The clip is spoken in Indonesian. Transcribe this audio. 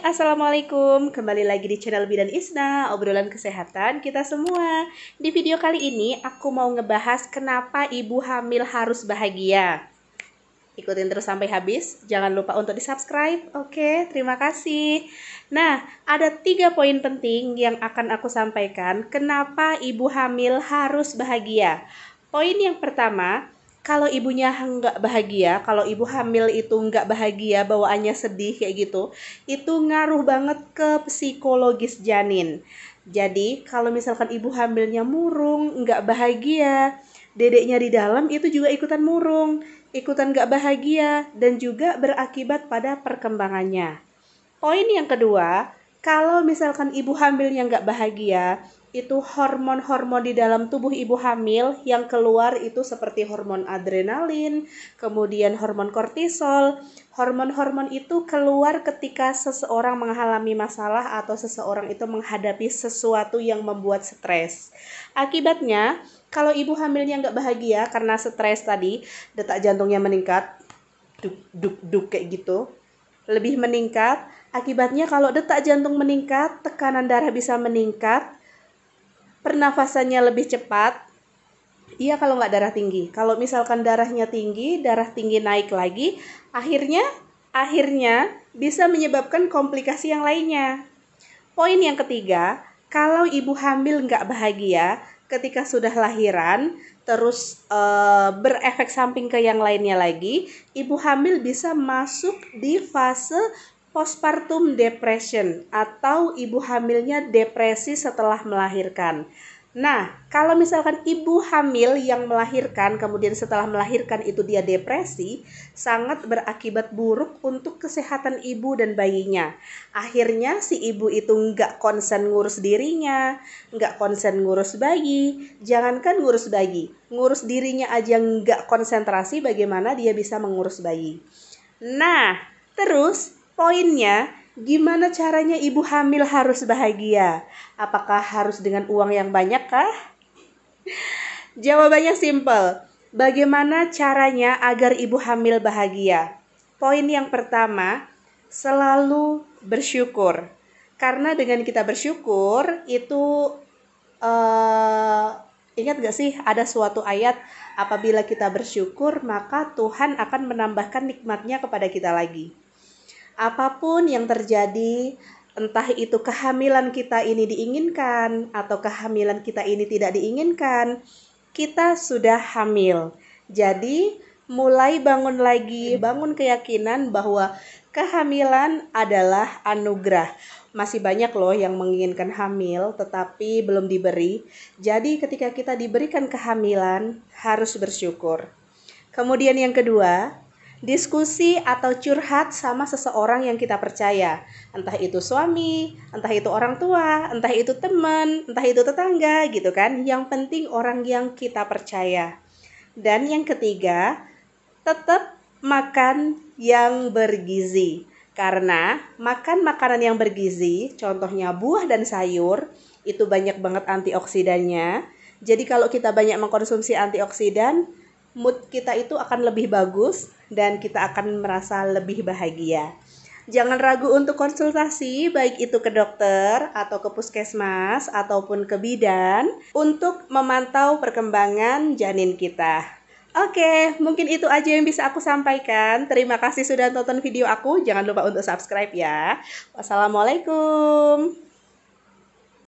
Assalamualaikum Kembali lagi di channel Bidan Isna Obrolan kesehatan kita semua Di video kali ini aku mau ngebahas Kenapa ibu hamil harus bahagia Ikutin terus sampai habis Jangan lupa untuk di subscribe Oke, terima kasih Nah, ada tiga poin penting Yang akan aku sampaikan Kenapa ibu hamil harus bahagia Poin yang pertama kalau ibunya nggak bahagia, kalau ibu hamil itu nggak bahagia, bawaannya sedih kayak gitu, itu ngaruh banget ke psikologis janin. Jadi kalau misalkan ibu hamilnya murung, nggak bahagia, dedeknya di dalam itu juga ikutan murung, ikutan nggak bahagia, dan juga berakibat pada perkembangannya. Poin yang kedua, kalau misalkan ibu hamilnya nggak bahagia, itu hormon-hormon di dalam tubuh ibu hamil yang keluar itu seperti hormon adrenalin, kemudian hormon kortisol. Hormon-hormon itu keluar ketika seseorang mengalami masalah atau seseorang itu menghadapi sesuatu yang membuat stres. Akibatnya, kalau ibu hamilnya nggak bahagia karena stres tadi, detak jantungnya meningkat, duk duk duk kayak gitu, lebih meningkat. Akibatnya kalau detak jantung meningkat, tekanan darah bisa meningkat, pernafasannya lebih cepat. Iya kalau nggak darah tinggi. Kalau misalkan darahnya tinggi, darah tinggi naik lagi, akhirnya akhirnya bisa menyebabkan komplikasi yang lainnya. Poin yang ketiga, kalau ibu hamil nggak bahagia ketika sudah lahiran, terus e, berefek samping ke yang lainnya lagi, ibu hamil bisa masuk di fase postpartum depression atau ibu hamilnya depresi setelah melahirkan. Nah, kalau misalkan ibu hamil yang melahirkan, kemudian setelah melahirkan itu dia depresi, sangat berakibat buruk untuk kesehatan ibu dan bayinya. Akhirnya si ibu itu nggak konsen ngurus dirinya, nggak konsen ngurus bayi, jangankan ngurus bayi, ngurus dirinya aja nggak konsentrasi bagaimana dia bisa mengurus bayi. Nah, terus Poinnya, gimana caranya ibu hamil harus bahagia? Apakah harus dengan uang yang banyak kah? Jawabannya simple. Bagaimana caranya agar ibu hamil bahagia? Poin yang pertama, selalu bersyukur. Karena dengan kita bersyukur itu uh, ingat gak sih ada suatu ayat apabila kita bersyukur maka Tuhan akan menambahkan nikmatnya kepada kita lagi apapun yang terjadi, entah itu kehamilan kita ini diinginkan atau kehamilan kita ini tidak diinginkan, kita sudah hamil. Jadi, mulai bangun lagi, bangun keyakinan bahwa kehamilan adalah anugerah. Masih banyak loh yang menginginkan hamil tetapi belum diberi. Jadi, ketika kita diberikan kehamilan, harus bersyukur. Kemudian yang kedua, diskusi atau curhat sama seseorang yang kita percaya. Entah itu suami, entah itu orang tua, entah itu teman, entah itu tetangga gitu kan. Yang penting orang yang kita percaya. Dan yang ketiga, tetap makan yang bergizi. Karena makan makanan yang bergizi, contohnya buah dan sayur, itu banyak banget antioksidannya. Jadi kalau kita banyak mengkonsumsi antioksidan, mood kita itu akan lebih bagus, dan kita akan merasa lebih bahagia. Jangan ragu untuk konsultasi baik itu ke dokter atau ke puskesmas ataupun ke bidan untuk memantau perkembangan janin kita. Oke, mungkin itu aja yang bisa aku sampaikan. Terima kasih sudah nonton video aku. Jangan lupa untuk subscribe ya. Wassalamualaikum.